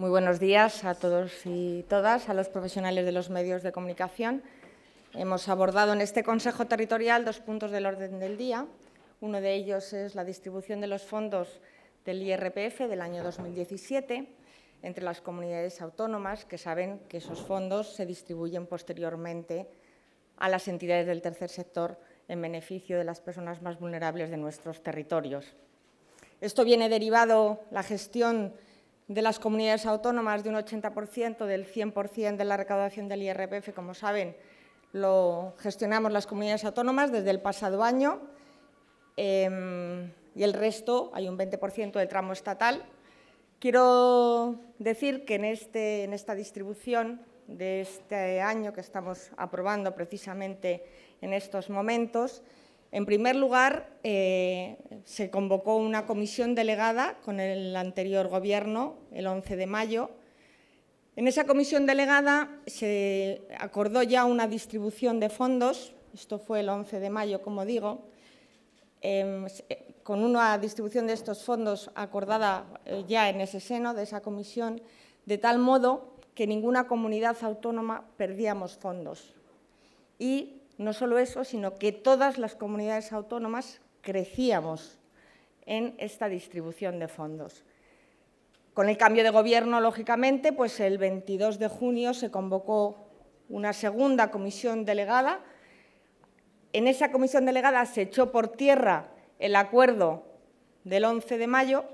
Muy buenos días a todos y todas, a los profesionales de los medios de comunicación. Hemos abordado en este Consejo Territorial dos puntos del orden del día. Uno de ellos es la distribución de los fondos del IRPF del año 2017 entre las comunidades autónomas, que saben que esos fondos se distribuyen posteriormente a las entidades del tercer sector en beneficio de las personas más vulnerables de nuestros territorios. Esto viene derivado la gestión de las comunidades autónomas de un 80% del 100% de la recaudación del IRPF, como saben, lo gestionamos las comunidades autónomas desde el pasado año em, y el resto, hay un 20% del tramo estatal. Quiero decir que en, este, en esta distribución de este año que estamos aprobando precisamente en estos momentos, en primer lugar, eh, se convocó una comisión delegada con el anterior Gobierno el 11 de mayo. En esa comisión delegada se acordó ya una distribución de fondos, esto fue el 11 de mayo, como digo, em, con una distribución de estos fondos acordada eh, ya en ese seno de esa comisión, de tal modo que ninguna comunidad autónoma perdíamos fondos. Y no solo eso, sino que todas las comunidades autónomas crecíamos en esta distribución de fondos. Con el cambio de gobierno, lógicamente, pues el 22 de junio se convocó una segunda comisión delegada. En esa comisión delegada se echó por tierra el acuerdo del 11 de mayo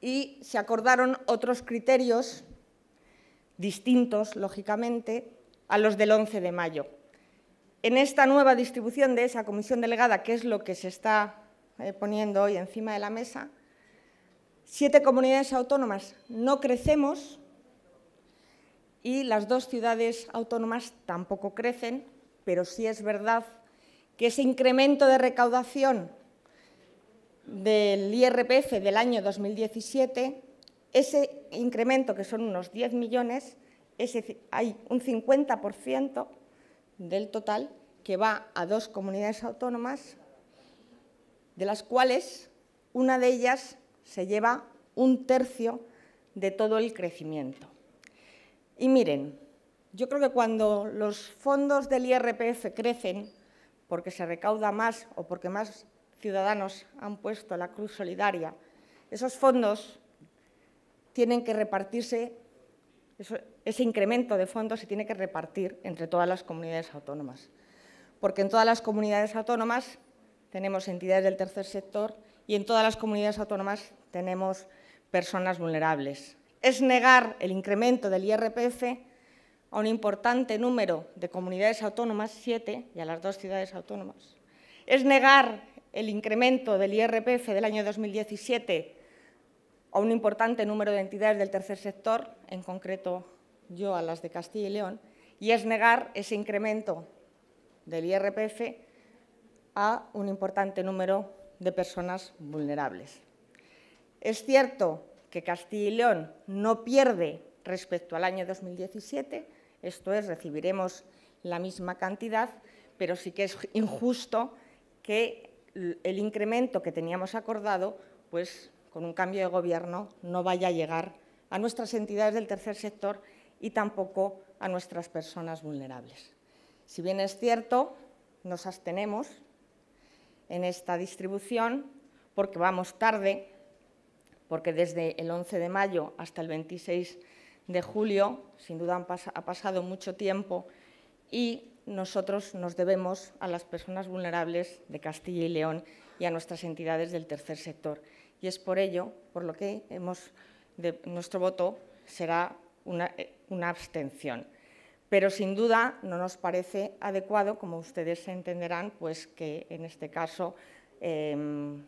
y se acordaron otros criterios distintos, lógicamente, a los del 11 de mayo. En esta nueva distribución de esa comisión delegada, que es lo que se está eh, poniendo hoy encima de la mesa, siete comunidades autónomas no crecemos y las dos ciudades autónomas tampoco crecen, pero sí es verdad que ese incremento de recaudación del IRPF del año 2017, ese incremento, que son unos 10 millones, hay un 50% del total que va a dos comunidades autónomas, de las cuales una de ellas se lleva un tercio de todo el crecimiento. Y miren, yo creo que cuando los fondos del IRPF crecen, porque se recauda más o porque más ciudadanos han puesto la cruz solidaria, esos fondos tienen que repartirse, ese incremento de fondos se tiene que repartir entre todas las comunidades autónomas porque en todas las comunidades autónomas tenemos entidades del tercer sector y en todas las comunidades autónomas tenemos personas vulnerables. Es negar el incremento del IRPF a un importante número de comunidades autónomas, siete, y a las dos ciudades autónomas. Es negar el incremento del IRPF del año 2017 a un importante número de entidades del tercer sector, en concreto yo a las de Castilla y León, y es negar ese incremento del IRPF a un importante número de personas vulnerables. Es cierto que Castilla y León no pierde respecto al año 2017, esto es, recibiremos la misma cantidad, pero sí que es injusto que el incremento que teníamos acordado, pues con un cambio de gobierno, no vaya a llegar a nuestras entidades del tercer sector y tampoco a nuestras personas vulnerables. Si bien es cierto, nos abstenemos en esta distribución porque vamos tarde, porque desde el 11 de mayo hasta el 26 de julio, sin duda ha pasado mucho tiempo y nosotros nos debemos a las personas vulnerables de Castilla y León y a nuestras entidades del tercer sector. Y es por ello, por lo que nuestro voto será una eh, abstención pero sin duda no nos parece adecuado, como ustedes entenderán, pues que en este caso em,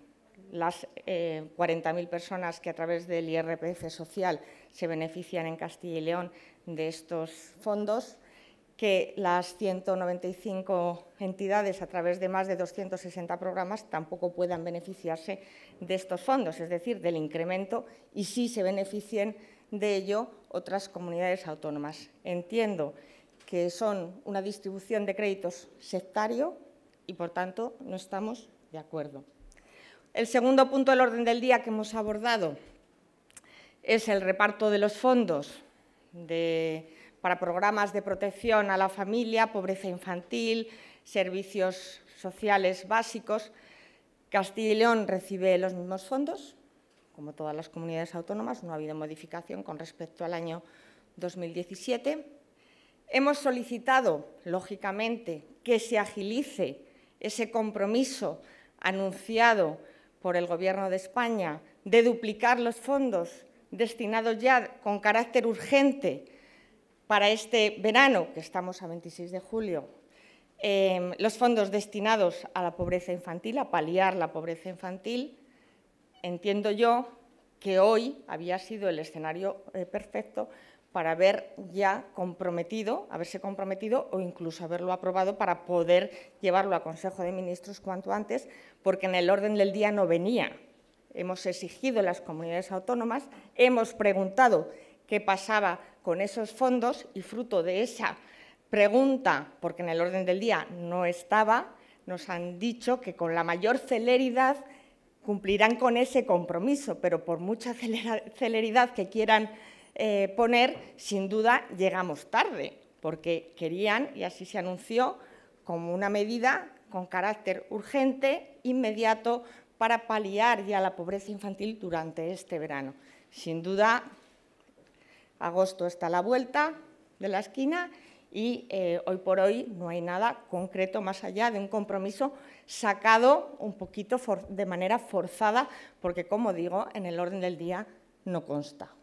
las 40.000 eh, personas que a través del IRPF social se benefician en Castilla y León de estos fondos, que las 195 entidades a través de más de 260 programas tampoco puedan beneficiarse de estos fondos, es decir, del incremento y sí se beneficien de ello otras comunidades autónomas. Entiendo que son una distribución de créditos sectario y, por tanto, no estamos de acuerdo. El segundo punto del orden del día que hemos abordado es el reparto de los fondos para programas de protección a la familia, pobreza infantil, servicios sociales básicos. Castilla y León recibe los mismos fondos, como todas las comunidades autónomas, no ha habido modificación con respecto al año 2017. Hemos solicitado, lógicamente, que se agilice ese compromiso anunciado por el Gobierno de España de duplicar los fondos destinados ya con carácter urgente para este verano, que estamos a 26 de julio, eh, los fondos destinados a la pobreza infantil, a paliar la pobreza infantil, entiendo yo que hoy había sido el escenario eh, perfecto para haber ya comprometido, haberse comprometido o incluso haberlo aprobado para poder llevarlo a Consejo de Ministros cuanto antes, porque en el orden del día no venía. Hemos exigido las comunidades autónomas, hemos preguntado qué pasaba con esos fondos y fruto de esa pregunta, porque en el orden del día no estaba, nos han dicho que con la mayor celeridad cumplirán con ese compromiso, pero por mucha celeridad que quieran eh, poner, sin duda llegamos tarde, porque querían, y así se anunció, como una medida con carácter urgente, inmediato, para paliar ya la pobreza infantil durante este verano. Sin duda, agosto está a la vuelta de la esquina y eh, hoy por hoy no hay nada concreto más allá de un compromiso sacado un poquito de manera forzada, porque como digo, en el orden del día no consta.